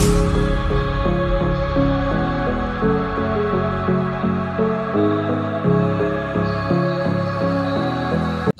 you.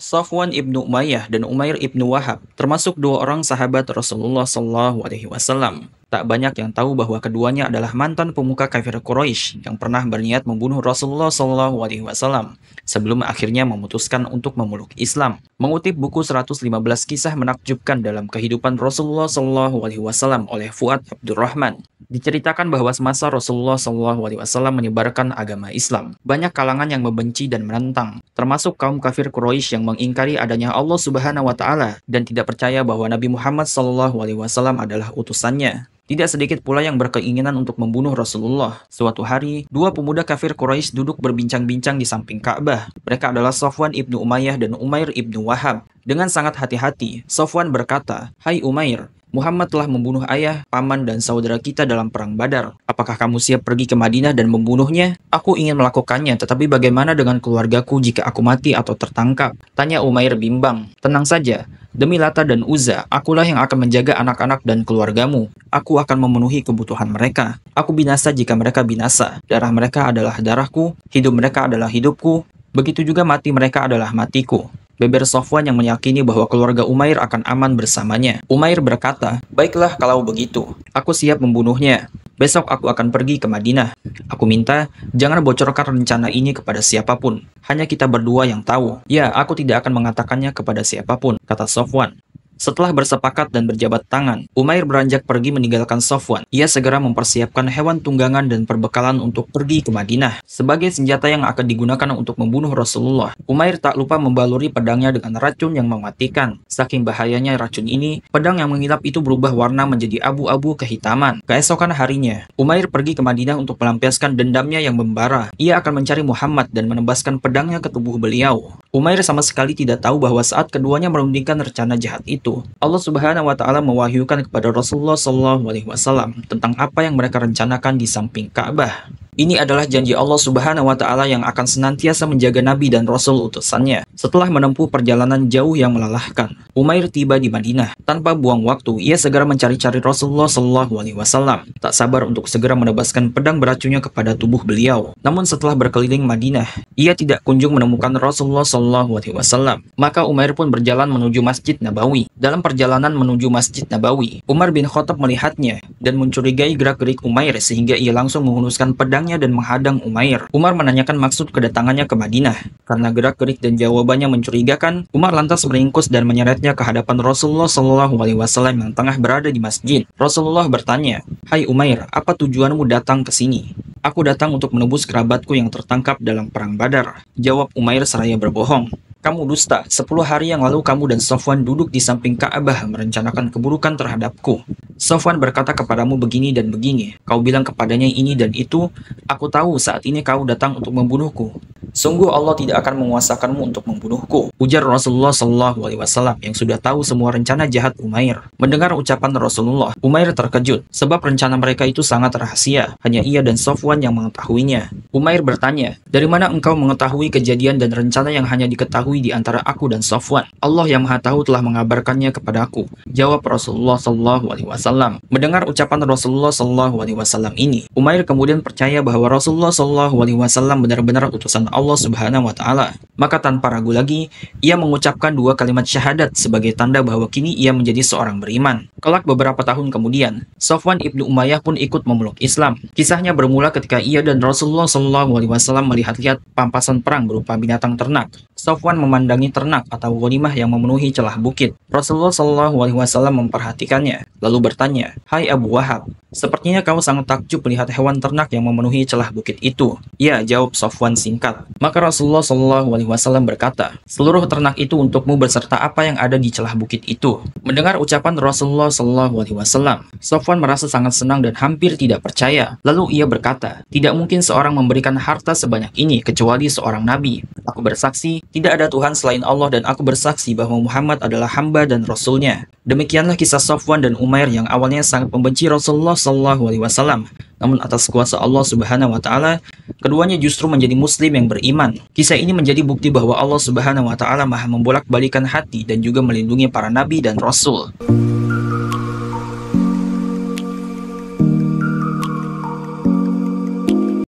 Safwan ibnu Umayyah dan Umair ibnu Wahab, termasuk dua orang sahabat Rasulullah Shallallahu Alaihi Wasallam. Tak banyak yang tahu bahwa keduanya adalah mantan pemuka kafir Quraisy yang pernah berniat membunuh Rasulullah Shallallahu Alaihi Wasallam sebelum akhirnya memutuskan untuk memeluk Islam. Mengutip buku 115 kisah menakjubkan dalam kehidupan Rasulullah Shallallahu Alaihi Wasallam oleh Fuad Abdurrahman, Diceritakan bahwa semasa Rasulullah SAW menyebarkan agama Islam, banyak kalangan yang membenci dan menentang, termasuk kaum kafir Quraisy yang mengingkari adanya Allah Subhanahu wa taala dan tidak percaya bahwa Nabi Muhammad SAW adalah utusannya. Tidak sedikit pula yang berkeinginan untuk membunuh Rasulullah. Suatu hari, dua pemuda kafir Quraisy duduk berbincang-bincang di samping Ka'bah. Mereka adalah Sofwan ibnu Umayyah dan Umair ibnu Wahab. Dengan sangat hati-hati, Sofwan berkata, Hai Umair, Muhammad telah membunuh ayah, paman, dan saudara kita dalam perang Badar. Apakah kamu siap pergi ke Madinah dan membunuhnya? Aku ingin melakukannya, tetapi bagaimana dengan keluargaku jika aku mati atau tertangkap? Tanya Umair bimbang. Tenang saja, demi Lata dan Uza, akulah yang akan menjaga anak-anak dan keluargamu. Aku akan memenuhi kebutuhan mereka. Aku binasa jika mereka binasa. Darah mereka adalah darahku, hidup mereka adalah hidupku, Begitu juga mati mereka adalah matiku. Beber Sofwan yang meyakini bahwa keluarga Umair akan aman bersamanya. Umair berkata, Baiklah kalau begitu, aku siap membunuhnya. Besok aku akan pergi ke Madinah. Aku minta, jangan bocorkan rencana ini kepada siapapun. Hanya kita berdua yang tahu. Ya, aku tidak akan mengatakannya kepada siapapun, kata Sofwan. Setelah bersepakat dan berjabat tangan, Umair beranjak pergi meninggalkan Sofwan. Ia segera mempersiapkan hewan tunggangan dan perbekalan untuk pergi ke Madinah. Sebagai senjata yang akan digunakan untuk membunuh Rasulullah, Umair tak lupa membaluri pedangnya dengan racun yang mematikan. Saking bahayanya racun ini, pedang yang mengilap itu berubah warna menjadi abu-abu kehitaman. Keesokan harinya, Umair pergi ke Madinah untuk melampiaskan dendamnya yang membara. Ia akan mencari Muhammad dan menebaskan pedangnya ke tubuh beliau. Umair sama sekali tidak tahu bahwa saat keduanya merundingkan rencana jahat itu, Allah Subhanahu wa taala mewahyukan kepada Rasulullah SAW alaihi wasallam tentang apa yang mereka rencanakan di samping Ka'bah. Ini adalah janji Allah Subhanahu wa taala yang akan senantiasa menjaga nabi dan rasul utusannya. Setelah menempuh perjalanan jauh yang melelahkan, Umair tiba di Madinah. Tanpa buang waktu, ia segera mencari-cari Rasulullah Shallallahu alaihi wasallam, tak sabar untuk segera menebaskan pedang beracunnya kepada tubuh beliau. Namun setelah berkeliling Madinah, ia tidak kunjung menemukan Rasulullah Shallallahu alaihi wasallam. Maka Umair pun berjalan menuju Masjid Nabawi. Dalam perjalanan menuju Masjid Nabawi, Umar bin Khattab melihatnya dan mencurigai gerak-gerik Umair sehingga ia langsung menghunuskan pedang dan menghadang Umair. Umar menanyakan maksud kedatangannya ke Madinah. Karena gerak-gerik dan jawabannya mencurigakan, Umar lantas meringkus dan menyeretnya ke hadapan Rasulullah Shallallahu Alaihi Wasallam yang tengah berada di masjid. Rasulullah bertanya, Hai Umair, apa tujuanmu datang ke sini? Aku datang untuk menebus kerabatku yang tertangkap dalam perang Badar. Jawab Umair seraya berbohong. Kamu dusta, sepuluh hari yang lalu kamu dan Sofwan duduk di samping Ka'bah merencanakan keburukan terhadapku. Sofwan berkata kepadamu begini dan begini. Kau bilang kepadanya ini dan itu, aku tahu saat ini kau datang untuk membunuhku. Sungguh Allah tidak akan menguasakanmu untuk membunuhku. Ujar Rasulullah Shallallahu Alaihi Wasallam yang sudah tahu semua rencana jahat Umair. Mendengar ucapan Rasulullah, Umair terkejut sebab rencana mereka itu sangat rahasia. Hanya ia dan Sofwan yang mengetahuinya. Umair bertanya, dari mana engkau mengetahui kejadian dan rencana yang hanya diketahui di antara aku dan Sofwan? Allah yang maha tahu telah mengabarkannya kepada aku. Jawab Rasulullah Shallallahu Alaihi Wasallam. Mendengar ucapan Rasulullah Shallallahu Alaihi Wasallam ini, Umair kemudian percaya bahwa Rasulullah Shallallahu Alaihi Wasallam benar-benar utusan Allah Allah Subhanahu wa taala. Maka tanpa ragu lagi, ia mengucapkan dua kalimat syahadat sebagai tanda bahwa kini ia menjadi seorang beriman. Kelak beberapa tahun kemudian, Sofwan ibnu Umayyah pun ikut memeluk Islam. Kisahnya bermula ketika ia dan Rasulullah SAW melihat-lihat pampasan perang berupa binatang ternak. Sofwan memandangi ternak atau gorimah yang memenuhi celah bukit. Rasulullah Shallallahu Alaihi Wasallam memperhatikannya, lalu bertanya, Hai Abu Wahab, sepertinya kau sangat takjub melihat hewan ternak yang memenuhi celah bukit itu. Ya, jawab Sofwan singkat. Maka Rasulullah Shallallahu Alaihi Wasallam berkata, Seluruh ternak itu untukmu beserta apa yang ada di celah bukit itu. Mendengar ucapan Rasulullah Shallallahu Alaihi Wasallam, Sofwan merasa sangat senang dan hampir tidak percaya. Lalu ia berkata, Tidak mungkin seorang memberikan harta sebanyak ini kecuali seorang nabi. Aku bersaksi tidak ada Tuhan selain Allah dan aku bersaksi bahwa Muhammad adalah hamba dan rasulnya. Demikianlah kisah Safwan dan Umair yang awalnya sangat membenci Rasulullah Shallallahu Alaihi Wasallam. Namun atas kuasa Allah Subhanahu Wa Taala, keduanya justru menjadi Muslim yang beriman. Kisah ini menjadi bukti bahwa Allah Subhanahu Wa Taala maha membolak-balikan hati dan juga melindungi para nabi dan rasul.